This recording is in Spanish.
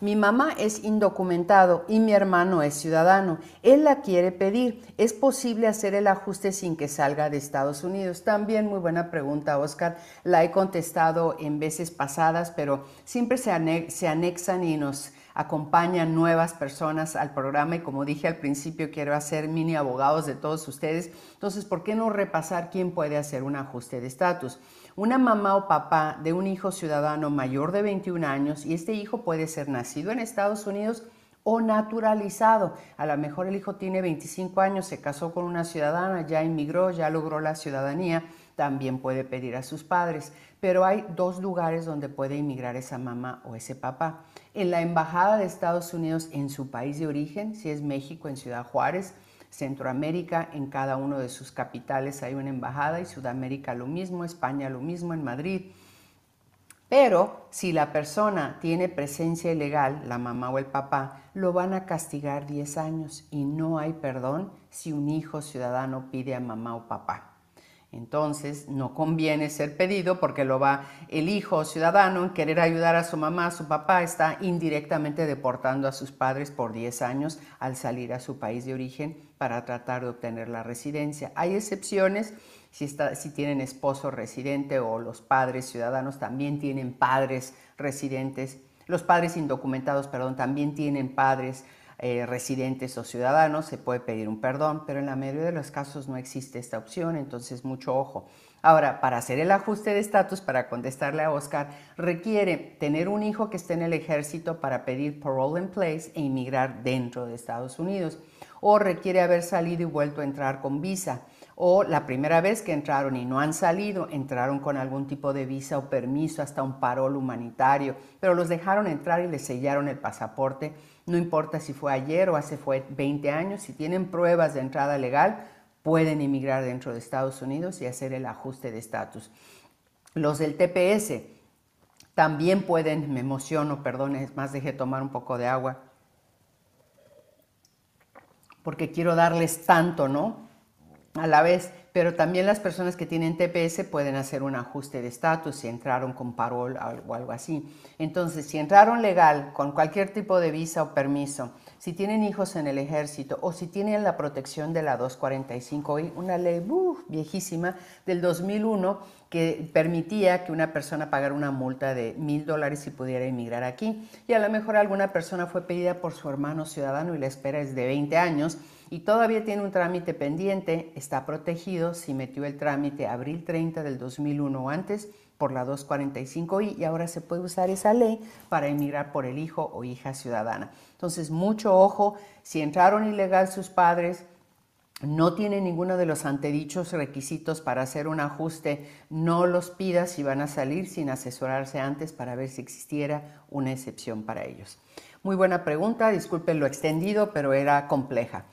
Mi mamá es indocumentado y mi hermano es ciudadano. Él la quiere pedir. ¿Es posible hacer el ajuste sin que salga de Estados Unidos? También muy buena pregunta, Oscar. La he contestado en veces pasadas, pero siempre se, anexan y nos acompañan nuevas personas al programa y como dije al principio, quiero hacer mini abogados de todos ustedes. Entonces, ¿por qué no repasar quién puede hacer un ajuste de estatus? Una mamá o papá de un hijo ciudadano mayor de 21 años y este hijo puede ser nacido en Estados Unidos, o naturalizado. A lo mejor el hijo tiene 25 años, se casó con una ciudadana, ya inmigró, ya logró la ciudadanía, también puede pedir a sus padres, pero hay dos lugares donde puede emigrar esa mamá o ese papá. En la Embajada de Estados Unidos en su país de origen, si es México, en Ciudad Juárez, Centroamérica, en cada uno de sus capitales hay una embajada y Sudamérica lo mismo, España lo mismo, en Madrid. Pero si la persona tiene presencia ilegal, la mamá o el papá, lo van a castigar 10 años y no hay perdón si un hijo ciudadano pide a mamá o papá. Entonces, no conviene ser pedido porque lo va el hijo ciudadano en querer ayudar a su mamá, su papá, está indirectamente deportando a sus padres por 10 años al salir a su país de origen para tratar de obtener la residencia. Hay excepciones, si, si tienen esposo residente o los padres ciudadanos también tienen padres residentes, los padres indocumentados, perdón, también tienen padres eh, residentes o ciudadanos, se puede pedir un perdón, pero en la mayoría de los casos no existe esta opción, entonces mucho ojo. Ahora, para hacer el ajuste de estatus, para contestarle a Oscar, requiere tener un hijo que esté en el ejército para pedir parole in place e inmigrar dentro de Estados Unidos, o requiere haber salido y vuelto a entrar con visa o la primera vez que entraron y no han salido, entraron con algún tipo de visa o permiso, hasta un parol humanitario, pero los dejaron entrar y les sellaron el pasaporte, no importa si fue ayer o hace fue 20 años, si tienen pruebas de entrada legal, pueden emigrar dentro de Estados Unidos y hacer el ajuste de estatus. Los del TPS también pueden, me emociono, perdón, es más, dejé tomar un poco de agua, porque quiero darles tanto, ¿no? a la vez, pero también las personas que tienen TPS pueden hacer un ajuste de estatus si entraron con parol o algo así. Entonces, si entraron legal con cualquier tipo de visa o permiso, si tienen hijos en el ejército o si tienen la protección de la 245, una ley viejísima del 2001 que permitía que una persona pagara una multa de mil dólares y pudiera emigrar aquí. Y a lo mejor alguna persona fue pedida por su hermano ciudadano y la espera es de 20 años y todavía tiene un trámite pendiente, está protegido si metió el trámite abril 30 del 2001 o antes por la 245i y ahora se puede usar esa ley para emigrar por el hijo o hija ciudadana. Entonces, mucho ojo, si entraron ilegal sus padres, no tienen ninguno de los antedichos requisitos para hacer un ajuste, no los pidas si van a salir sin asesorarse antes para ver si existiera una excepción para ellos. Muy buena pregunta, disculpen lo extendido, pero era compleja.